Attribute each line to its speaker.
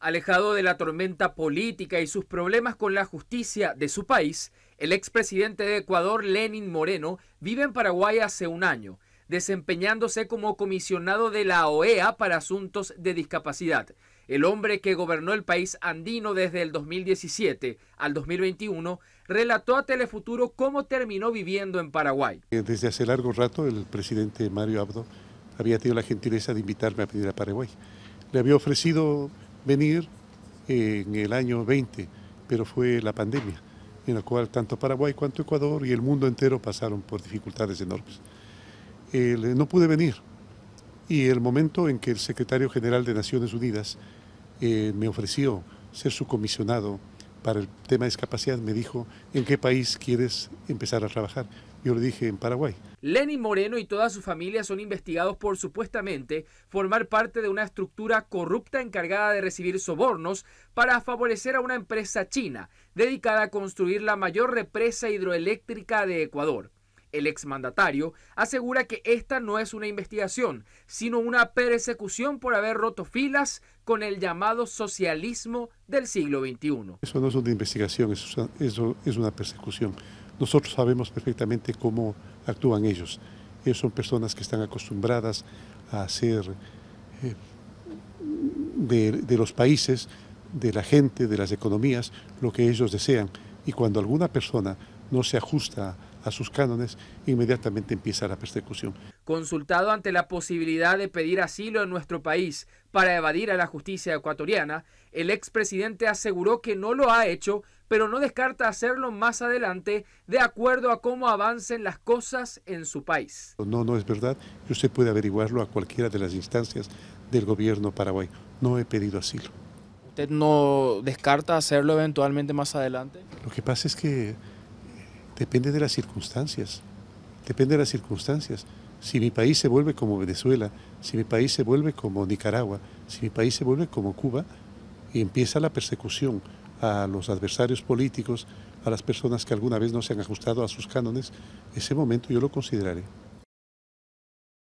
Speaker 1: Alejado de la tormenta política y sus problemas con la justicia de su país, el expresidente de Ecuador, Lenin Moreno, vive en Paraguay hace un año, desempeñándose como comisionado de la OEA para asuntos de discapacidad. El hombre que gobernó el país andino desde el 2017 al 2021 relató a Telefuturo cómo terminó viviendo en Paraguay.
Speaker 2: Desde hace largo rato el presidente Mario Abdo había tenido la gentileza de invitarme a venir a Paraguay. Le había ofrecido venir en el año 20, pero fue la pandemia, en la cual tanto Paraguay cuanto Ecuador y el mundo entero pasaron por dificultades enormes. no pude venir y el momento en que el secretario general de Naciones Unidas eh, me ofreció ser su comisionado para el tema de discapacidad, me dijo, ¿en qué país quieres empezar a trabajar? yo lo dije en Paraguay.
Speaker 1: Lenny Moreno y toda su familia son investigados por supuestamente formar parte de una estructura corrupta encargada de recibir sobornos para favorecer a una empresa china dedicada a construir la mayor represa hidroeléctrica de Ecuador. El exmandatario asegura que esta no es una investigación, sino una persecución por haber roto filas con el llamado socialismo del siglo XXI.
Speaker 2: Eso no es una investigación, eso es una persecución nosotros sabemos perfectamente cómo actúan ellos. Ellos son personas que están acostumbradas a hacer eh, de, de los países, de la gente, de las economías, lo que ellos desean. Y cuando alguna persona no se ajusta a sus cánones, inmediatamente empieza la persecución.
Speaker 1: Consultado ante la posibilidad de pedir asilo en nuestro país para evadir a la justicia ecuatoriana, el expresidente aseguró que no lo ha hecho pero no descarta hacerlo más adelante de acuerdo a cómo avancen las cosas en su país.
Speaker 2: No, no es verdad. Usted puede averiguarlo a cualquiera de las instancias del gobierno paraguayo. No he pedido asilo.
Speaker 1: ¿Usted no descarta hacerlo eventualmente más adelante?
Speaker 2: Lo que pasa es que eh, depende de las circunstancias. Depende de las circunstancias. Si mi país se vuelve como Venezuela, si mi país se vuelve como Nicaragua, si mi país se vuelve como Cuba, y empieza la persecución a los adversarios políticos, a las personas que alguna vez no se han ajustado a sus cánones, ese momento yo lo consideraré.